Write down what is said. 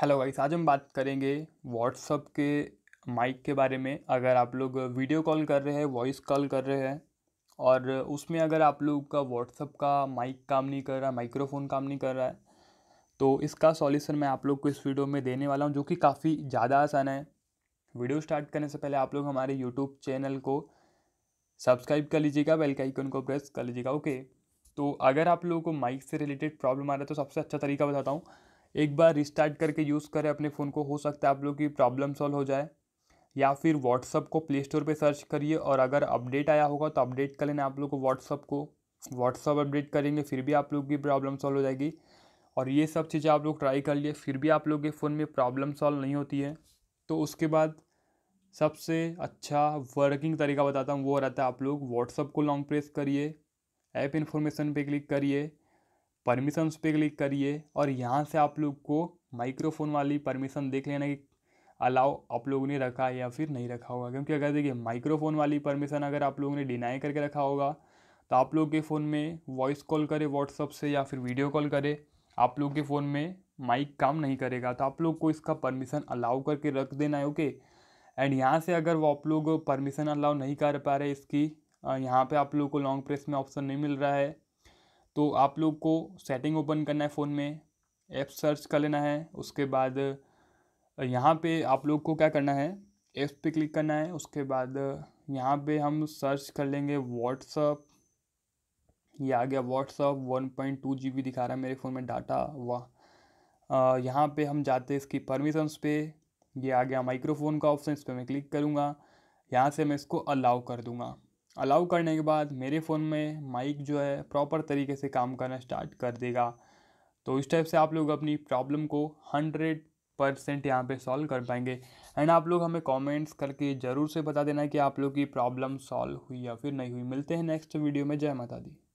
hello guys आज हम बात करेंगे व्हाट्सअप के माइक के बारे में अगर आप लोग वीडियो कॉल कर रहे हैं वॉइस कॉल कर रहे हैं और उसमें अगर आप लोग का व्हाट्सअप का माइक काम नहीं कर रहा माइक्रोफोन काम नहीं कर रहा है तो इसका सॉल्यूशन मैं आप लोग को इस वीडियो में देने वाला हूँ जो कि काफ़ी ज़्यादा आसान है वीडियो स्टार्ट करने से पहले आप लोग हमारे यूट्यूब चैनल को सब्सक्राइब कर लीजिएगा बेल के आइकन को प्रेस कर लीजिएगा ओके तो अगर आप लोगों को माइक से रिलेटेड प्रॉब्लम आ रहा है तो सबसे अच्छा तरीका बताता हूँ एक बार रिस्टार्ट करके यूज़ करें अपने फ़ोन को हो सकता है आप लोग की प्रॉब्लम सॉल्व हो जाए या फिर व्हाट्सअप को प्ले स्टोर पर सर्च करिए और अगर अपडेट आया होगा तो अपडेट कर लेना आप लोग को व्हाट्सअप को व्हाट्सअप अपडेट करेंगे फिर भी आप लोग की प्रॉब्लम सॉल्व हो जाएगी और ये सब चीज़ें आप लोग ट्राई कर लिए फिर भी आप लोग के फ़ोन में प्रॉब्लम सॉल्व नहीं होती है तो उसके बाद सबसे अच्छा वर्किंग तरीका बताता हूँ वो रहता है आप लोग व्हाट्सअप को लॉन्ग प्रेस करिए ऐप इन्फॉर्मेशन पे क्लिक करिए परमिशंस पे क्लिक करिए और यहाँ से आप लोग को माइक्रोफोन वाली परमिशन देख लेना कि अलाउ आप लोगों ने रखा है या फिर नहीं रखा होगा क्योंकि अगर देखिए माइक्रोफोन वाली परमिशन अगर आप लोगों ने डिनाई करके रखा होगा तो आप लोग के फ़ोन में वॉइस कॉल करे व्हाट्सअप से या फिर वीडियो कॉल करे आप लोग के फ़ोन में माइक काम नहीं करेगा तो आप लोग को इसका परमिशन अलाउ करके रख देना है ओके एंड यहाँ से अगर वो आप लोग परमिशन अलाउ नहीं कर पा रहे इसकी यहाँ पे आप लोग को लॉन्ग प्रेस में ऑप्शन नहीं मिल रहा है तो आप लोग को सेटिंग ओपन करना है फ़ोन में ऐप सर्च कर लेना है उसके बाद यहाँ पे आप लोग को क्या करना है ऐप्स पे क्लिक करना है उसके बाद यहाँ पे हम सर्च कर लेंगे व्हाट्सअप ये आ गया WhatsApp one point two GB बी दिखा रहा है मेरे फ़ोन में डाटा वाह यहाँ पे हम जाते हैं इसकी परमिशंस पे ये आ गया माइक्रोफोन का ऑप्शन इस पर मैं क्लिक करूँगा यहाँ से मैं इसको अलाउ कर दूँगा अलाउ करने के बाद मेरे फ़ोन में माइक जो है प्रॉपर तरीके से काम करना स्टार्ट कर देगा तो इस टाइप से आप लोग अपनी प्रॉब्लम को हंड्रेड परसेंट यहाँ पे सॉल्व कर पाएंगे एंड आप लोग हमें कमेंट्स करके ज़रूर से बता देना कि आप लोग की प्रॉब्लम सॉल्व हुई या फिर नहीं हुई मिलते हैं नेक्स्ट वीडियो में जय माता दी